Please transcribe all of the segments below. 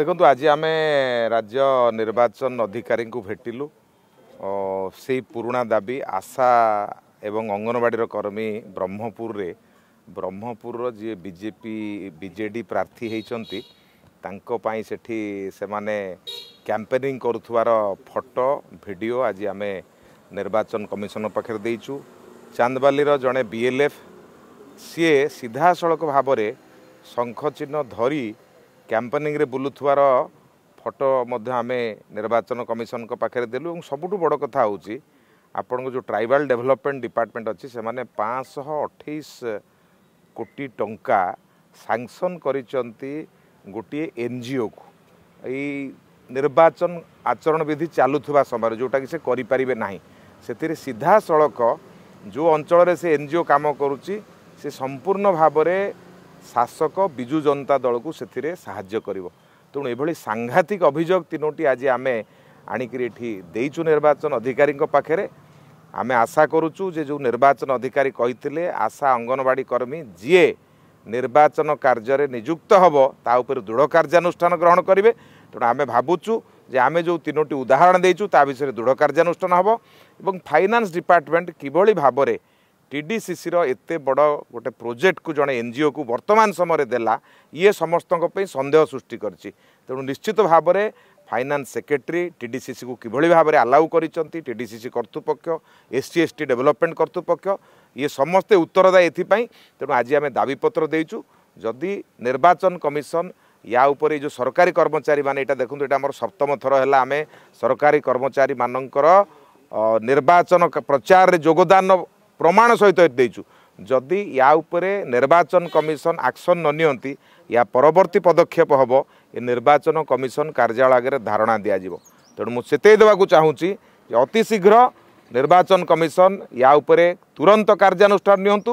ଦେଖନ୍ତୁ ଆଜି ଆମେ ରାଜ୍ୟ ନିର୍ବାଚନ ଅଧିକାରୀଙ୍କୁ ଭେଟିଲୁ ସେଇ ପୁରୁଣା ଦାବି ଆଶା ଏବଂ ଅଙ୍ଗନବାଡ଼ିର କର୍ମୀ ବ୍ରହ୍ମପୁରରେ ବ୍ରହ୍ମପୁରର ଯିଏ ବିଜେପି ବିଜେଡ଼ି ପ୍ରାର୍ଥୀ ହୋଇଛନ୍ତି ତାଙ୍କ ପାଇଁ ସେଠି ସେମାନେ କ୍ୟାମ୍ପେନିଂ କରୁଥିବାର ଫଟୋ ଭିଡ଼ିଓ ଆଜି ଆମେ ନିର୍ବାଚନ କମିଶନ ପାଖରେ ଦେଇଛୁ ଚାନ୍ଦବାଲିର ଜଣେ ବିଏଲ୍ଏଫ୍ ସିଏ ସିଧାସଳଖ ଭାବରେ ଶଙ୍ଖଚିହ୍ନ ଧରି କ୍ୟାମ୍ପେନିଂରେ ବୁଲୁଥିବାର ଫଟୋ ମଧ୍ୟ ଆମେ ନିର୍ବାଚନ କମିଶନଙ୍କ ପାଖରେ ଦେଲୁ ଏବଂ ସବୁଠୁ ବଡ଼ କଥା ହେଉଛି ଆପଣଙ୍କୁ ଯେଉଁ ଟ୍ରାଇବାଲ୍ ଡେଭଲପମେଣ୍ଟ ଡିପାର୍ଟମେଣ୍ଟ ଅଛି ସେମାନେ ପାଞ୍ଚଶହ ଅଠେଇଶ କୋଟି ଟଙ୍କା ସାଙ୍କସନ୍ କରିଛନ୍ତି ଗୋଟିଏ ଏନ୍ ଜି ଓକୁ ଏଇ ନିର୍ବାଚନ ଆଚରଣ ବିଧି ଚାଲୁଥିବା ସମୟରେ ଯେଉଁଟାକି ସେ କରିପାରିବେ ନାହିଁ ସେଥିରେ ସିଧାସଳଖ ଯେଉଁ ଅଞ୍ଚଳରେ ସେ ଏନ୍ ଜି ଓ କାମ କରୁଛି ସେ ସମ୍ପୂର୍ଣ୍ଣ ଭାବରେ ଶାସକ ବିଜୁ ଜନତା ଦଳକୁ ସେଥିରେ ସାହାଯ୍ୟ କରିବ ତେଣୁ ଏଭଳି ସାଂଘାତିକ ଅଭିଯୋଗ ତିନୋଟି ଆଜି ଆମେ ଆଣିକରି ଏଠି ଦେଇଛୁ ନିର୍ବାଚନ ଅଧିକାରୀଙ୍କ ପାଖରେ ଆମେ ଆଶା କରୁଛୁ ଯେ ଯେଉଁ ନିର୍ବାଚନ ଅଧିକାରୀ କହିଥିଲେ ଆଶା ଅଙ୍ଗନବାଡ଼ି କର୍ମୀ ଯିଏ ନିର୍ବାଚନ କାର୍ଯ୍ୟରେ ନିଯୁକ୍ତ ହେବ ତା ଉପରେ ଦୃଢ଼ କାର୍ଯ୍ୟାନୁଷ୍ଠାନ ଗ୍ରହଣ କରିବେ ତେଣୁ ଆମେ ଭାବୁଛୁ ଯେ ଆମେ ଯେଉଁ ତିନୋଟି ଉଦାହରଣ ଦେଇଛୁ ତା ବିଷୟରେ ଦୃଢ଼ କାର୍ଯ୍ୟାନୁଷ୍ଠାନ ହେବ ଏବଂ ଫାଇନାନ୍ସ ଡିପାର୍ଟମେଣ୍ଟ କିଭଳି ଭାବରେ ଟିଡିସିସିର ଏତେ ବଡ଼ ଗୋଟେ ପ୍ରୋଜେକ୍ଟକୁ ଜଣେ ଏନ୍ଜିଓକୁ ବର୍ତ୍ତମାନ ସମୟରେ ଦେଲା ଇଏ ସମସ୍ତଙ୍କ ପାଇଁ ସନ୍ଦେହ ସୃଷ୍ଟି କରିଛି ତେଣୁ ନିଶ୍ଚିତ ଭାବରେ ଫାଇନାନ୍ସ ସେକ୍ରେଟେରୀ ଟିଡିସିସିକୁ କିଭଳି ଭାବରେ ଆଲାଉ କରିଛନ୍ତି ଟିଡିସିସି କର୍ତ୍ତୃପକ୍ଷ S C S T development କର୍ତ୍ତୃପକ୍ଷ ଇଏ ସମସ୍ତେ ଉତ୍ତରଦାୟୀ ଏଥିପାଇଁ ତେଣୁ ଆଜି ଆମେ ଦାବିପତ୍ର ଦେଇଛୁ ଯଦି ନିର୍ବାଚନ କମିଶନ ୟା ଉପରେ ଯେଉଁ ସରକାରୀ କର୍ମଚାରୀମାନେ ଏଇଟା ଦେଖନ୍ତୁ ଏଇଟା ଆମର ସପ୍ତମ ଥର ହେଲା ଆମେ ସରକାରୀ କର୍ମଚାରୀମାନଙ୍କର ନିର୍ବାଚନ ପ୍ରଚାରରେ ଯୋଗଦାନ ପ୍ରମାଣ ସହିତ ଦେଇଛୁ ଯଦି ୟା ଉପରେ ନିର୍ବାଚନ କମିଶନ ଆକ୍ସନ ନ ନିଅନ୍ତି ୟା ପରବର୍ତ୍ତୀ ପଦକ୍ଷେପ ହେବ ଏ ନିର୍ବାଚନ କମିଶନ କାର୍ଯ୍ୟାଳୟ ଆଗରେ ଧାରଣା ଦିଆଯିବ ତେଣୁ ମୁଁ ସେତେଇ ଦେବାକୁ ଚାହୁଁଛି ଯେ ଅତିଶୀଘ୍ର ନିର୍ବାଚନ କମିଶନ ୟା ଉପରେ ତୁରନ୍ତ କାର୍ଯ୍ୟାନୁଷ୍ଠାନ ନିଅନ୍ତୁ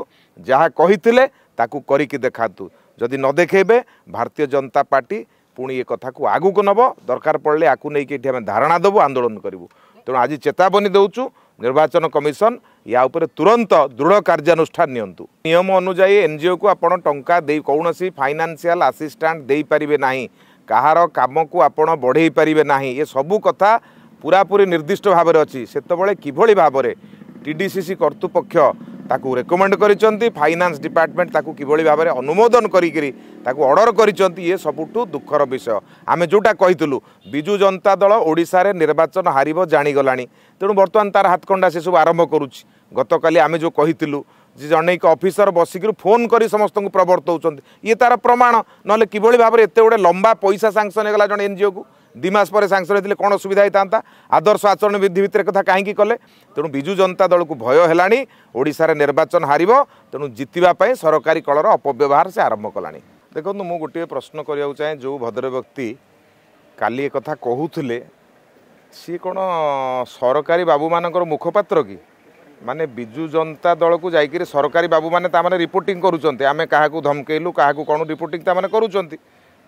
ଯାହା କହିଥିଲେ ତାକୁ କରିକି ଦେଖାନ୍ତୁ ଯଦି ନ ଦେଖେଇବେ ଭାରତୀୟ ଜନତା ପାର୍ଟି ପୁଣି ଏ କଥାକୁ ଆଗକୁ ନେବ ଦରକାର ପଡ଼ିଲେ ଆକୁ ନେଇକି ଏଠି ଆମେ ଧାରଣା ଦେବୁ ଆନ୍ଦୋଳନ କରିବୁ ତେଣୁ ଆଜି ଚେତାବନୀ ଦେଉଛୁ ନିର୍ବାଚନ କମିଶନ ୟା ଉପରେ ତୁରନ୍ତ ଦୃଢ଼ କାର୍ଯ୍ୟାନୁଷ୍ଠାନ ନିଅନ୍ତୁ ନିୟମ ଅନୁଯାୟୀ ଏନ୍ ଜି ଓକୁ ଆପଣ ଟଙ୍କା ଦେଇ କୌଣସି ଫାଇନାନ୍ସିଆଲ ଆସିଷ୍ଟାଣ୍ଟ ଦେଇପାରିବେ ନାହିଁ କାହାର କାମକୁ ଆପଣ ବଢ଼େଇ ପାରିବେ ନାହିଁ ଏ ସବୁ କଥା ପୁରାପୁରି ନିର୍ଦ୍ଦିଷ୍ଟ ଭାବରେ ଅଛି ସେତେବେଳେ କିଭଳି ଭାବରେ ଟି ଡି ସି ସି କର୍ତ୍ତୃପକ୍ଷ ତାକୁ ରେକମେଣ୍ଡ କରିଛନ୍ତି ଫାଇନାନ୍ସ ଡିପାର୍ଟମେଣ୍ଟ ତାକୁ କିଭଳି ଭାବରେ ଅନୁମୋଦନ କରିକିରି ତାକୁ ଅର୍ଡ଼ର କରିଛନ୍ତି ଇଏ ସବୁଠୁ ଦୁଃଖର ବିଷୟ ଆମେ ଯେଉଁଟା କହିଥିଲୁ ବିଜୁ ଜନତା ଦଳ ଓଡ଼ିଶାରେ ନିର୍ବାଚନ ହାରିବ ଜାଣିଗଲାଣି ତେଣୁ ବର୍ତ୍ତମାନ ତାର ହାତକଣ୍ଡା ସେସବୁ ଆରମ୍ଭ କରୁଛି ଗତକାଲି ଆମେ ଯେଉଁ କହିଥିଲୁ ଯେ ଜଣେକ ଅଫିସର ବସିକିରି ଫୋନ୍ କରି ସମସ୍ତଙ୍କୁ ପ୍ରବର୍ତ୍ତଉଛନ୍ତି ଇଏ ତାର ପ୍ରମାଣ ନହେଲେ କିଭଳି ଭାବରେ ଏତେ ଗୋଟେ ଲମ୍ବା ପଇସା ସାଙ୍କସନ୍ ହେଇଗଲା ଜଣେ ଏନ୍ଜିଓକୁ ଦୁଇ ମାସ ପରେ ସାଂସଦ ହେଇଥିଲେ କ'ଣ ଅସୁବିଧା ହେଇଥାନ୍ତା ଆଦର୍ଶ ଆଚରଣ ବିଧି ଭିତରେ କଥା କାହିଁକି କଲେ ତେଣୁ ବିଜୁ ଜନତା ଦଳକୁ ଭୟ ହେଲାଣି ଓଡ଼ିଶାରେ ନିର୍ବାଚନ ହାରିବ ତେଣୁ ଜିତିବା ପାଇଁ ସରକାରୀ କଳର ଅପବ୍ୟବହାର ସେ ଆରମ୍ଭ କଲାଣି ଦେଖନ୍ତୁ ମୁଁ ଗୋଟିଏ ପ୍ରଶ୍ନ କରିବାକୁ ଚାହେଁ ଯେଉଁ ଭଦ୍ର ବ୍ୟକ୍ତି କାଲି ଏ କଥା କହୁଥିଲେ ସିଏ କ'ଣ ସରକାରୀ ବାବୁମାନଙ୍କର ମୁଖପାତ୍ର କି ମାନେ ବିଜୁ ଜନତା ଦଳକୁ ଯାଇକିରି ସରକାରୀ ବାବୁମାନେ ତାମାନେ ରିପୋର୍ଟିଂ କରୁଛନ୍ତି ଆମେ କାହାକୁ ଧମକେଇଲୁ କାହାକୁ କ'ଣ ରିପୋର୍ଟିଂ ତାମାନେ କରୁଛନ୍ତି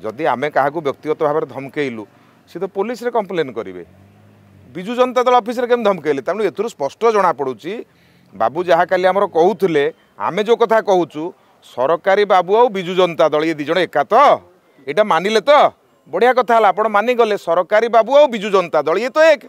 ଯଦି ଆମେ କାହାକୁ ବ୍ୟକ୍ତିଗତ ଭାବରେ ଧମକେଇଲୁ সে তো পুলিশে কমপ্লেন করবে বিজু জনতা দল অফিসে কেমন ধমকাইলে তেমন এর স্পষ্ট জনাপড়ুছি বাবু যা কালি আমার কুলে আমি যে কথা কুচু সরকারি বাবু আউ বিজু জনতা দল ইয়ে দুজন একা তো এটা মানিলে তো বড়িয়া কথা হল আপনার মানিগলে সরকারি বাবু আউ বিজু জনতা দল ইয়ে তো এক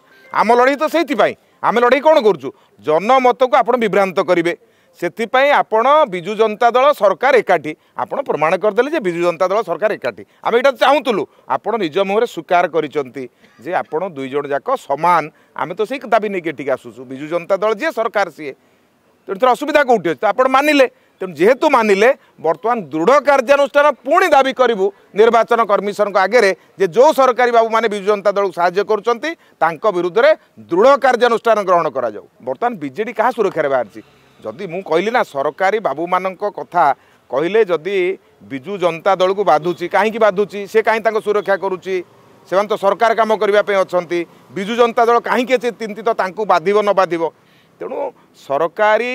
আম লড়াই তো সেইপাই আমি লড়াই কোণ করছু জনমতকে আপনার বিভ্রান্ত করবে ସେଥିପାଇଁ ଆପଣ ବିଜୁ ଜନତା ଦଳ ସରକାର ଏକାଠି ଆପଣ ପ୍ରମାଣ କରିଦେଲେ ଯେ ବିଜୁ ଜନତା ଦଳ ସରକାର ଏକାଠି ଆମେ ଏଇଟା ଚାହୁଁଥିଲୁ ଆପଣ ନିଜ ମୁହଁରେ ସ୍ୱୀକାର କରିଛନ୍ତି ଯେ ଆପଣ ଦୁଇ ଜଣ ଯାକ ସମାନ ଆମେ ତ ସେଇ ଦାବି ନେଇକି ଏଠିକି ଆସୁଛୁ ବିଜୁ ଜନତା ଦଳ ଯିଏ ସରକାର ସିଏ ତେଣୁ ଥରେ ଅସୁବିଧା କେଉଁଠି ଅଛି ତ ଆପଣ ମାନିଲେ ତେଣୁ ଯେହେତୁ ମାନିଲେ ବର୍ତ୍ତମାନ ଦୃଢ଼ କାର୍ଯ୍ୟାନୁଷ୍ଠାନ ପୁଣି ଦାବି କରିବୁ ନିର୍ବାଚନ କମିଶନଙ୍କ ଆଗରେ ଯେ ଯେଉଁ ସରକାରୀ ବାବୁମାନେ ବିଜୁ ଜନତା ଦଳକୁ ସାହାଯ୍ୟ କରୁଛନ୍ତି ତାଙ୍କ ବିରୁଦ୍ଧରେ ଦୃଢ଼ କାର୍ଯ୍ୟାନୁଷ୍ଠାନ ଗ୍ରହଣ କରାଯାଉ ବର୍ତ୍ତମାନ ବିଜେଡ଼ି କାହା ସୁରକ୍ଷାରେ ବାହାରିଛି ଯଦି ମୁଁ କହିଲି ନା ସରକାରୀ ବାବୁମାନଙ୍କ କଥା କହିଲେ ଯଦି ବିଜୁ ଜନତା ଦଳକୁ ବାଧୁଛି କାହିଁକି ବାଧୁଛି ସେ କାହିଁ ତାଙ୍କ ସୁରକ୍ଷା କରୁଛି ସେମାନେ ତ ସରକାର କାମ କରିବା ପାଇଁ ଅଛନ୍ତି ବିଜୁ ଜନତା ଦଳ କାହିଁକି ଏତେ ଚିନ୍ତିତ ତାଙ୍କୁ ବାଧିବ ନ ବାଧିବ ତେଣୁ ସରକାରୀ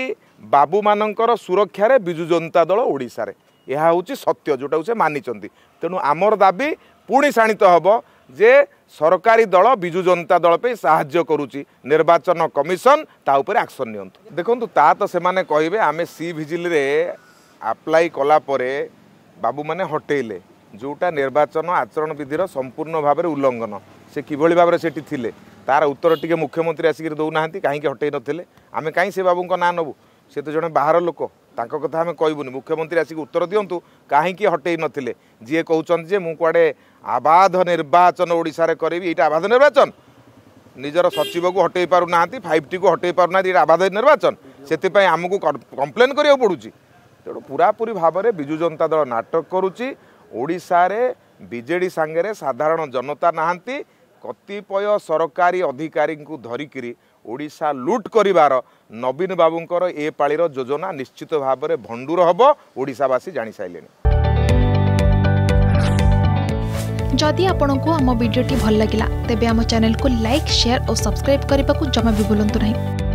ବାବୁମାନଙ୍କର ସୁରକ୍ଷାରେ ବିଜୁ ଜନତା ଦଳ ଓଡ଼ିଶାରେ ଏହା ହେଉଛି ସତ୍ୟ ଯେଉଁଟାକୁ ସେ ମାନିଛନ୍ତି ତେଣୁ ଆମର ଦାବି ପୁଣି ଶାଣିତ ହେବ যে সরকারি দল বিজু জনতা দল পাই সাহায্য করুচি নির্বাচন কমিশন তা উপরে আকশন নিয়ন্ত দেখুন তা তো সেমানে কহবে আমি সি ভিজিলে আপ্লাই কলা পরে বাবু মানে হটেইলে যেটা নির্বাচন আচরণ বিধির সম্পূর্ণ ভাবে উল্লঙ্ঘন সে কিভাবে ভাবে সেটি লে তার উত্তর টিকে মুখ্যমন্ত্রী আসিকি দেউনা কাহিকি হটেই নথিলে আমি কাই সে বাবুঙ্ না নবু সে তো জন বাহার লোক ତାଙ୍କ କଥା ଆମେ କହିବୁନି ମୁଖ୍ୟମନ୍ତ୍ରୀ ଆସିକି ଉତ୍ତର ଦିଅନ୍ତୁ କାହିଁକି ହଟେଇ ନଥିଲେ ଯିଏ କହୁଛନ୍ତି ଯେ ମୁଁ କୁଆଡ଼େ ଆବାଧ ନିର୍ବାଚନ ଓଡ଼ିଶାରେ କରିବି ଏଇଟା ଆବାଧ ନିର୍ବାଚନ ନିଜର ସଚିବକୁ ହଟେଇ ପାରୁନାହାନ୍ତି ଫାଇଭ୍ ଟିକୁ ହଟେଇ ପାରୁନାହାନ୍ତି ଏଇଟା ଆବାଧ ନିର୍ବାଚନ ସେଥିପାଇଁ ଆମକୁ କମ୍ପ୍ଲେନ୍ କରିବାକୁ ପଡ଼ୁଛି ତେଣୁ ପୁରାପୁରି ଭାବରେ ବିଜୁ ଜନତା ଦଳ ନାଟକ କରୁଛି ଓଡ଼ିଶାରେ ବିଜେଡ଼ି ସାଙ୍ଗରେ ସାଧାରଣ ଜନତା ନାହାନ୍ତି କତିପୟ ସରକାରୀ ଅଧିକାରୀଙ୍କୁ ଧରିକିରି ଓଡ଼ିଶା ଲୁଟ୍ କରିବାର ନବୀନ ବାବୁଙ୍କର ଏ ପାଳିର ଯୋଜନା ନିଶ୍ଚିତ ଭାବରେ ଭଣ୍ଡୁର ହେବ ଓଡ଼ିଶାବାସୀ ଜାଣିସାରିଲେଣି ଯଦି ଆପଣଙ୍କୁ ଆମ ଭିଡ଼ିଓଟି ଭଲ ଲାଗିଲା ତେବେ ଆମ ଚ୍ୟାନେଲକୁ ଲାଇକ୍ ସେୟାର ଓ ସବସ୍କ୍ରାଇବ୍ କରିବାକୁ ଜମା ବି ଭୁଲନ୍ତୁ ନାହିଁ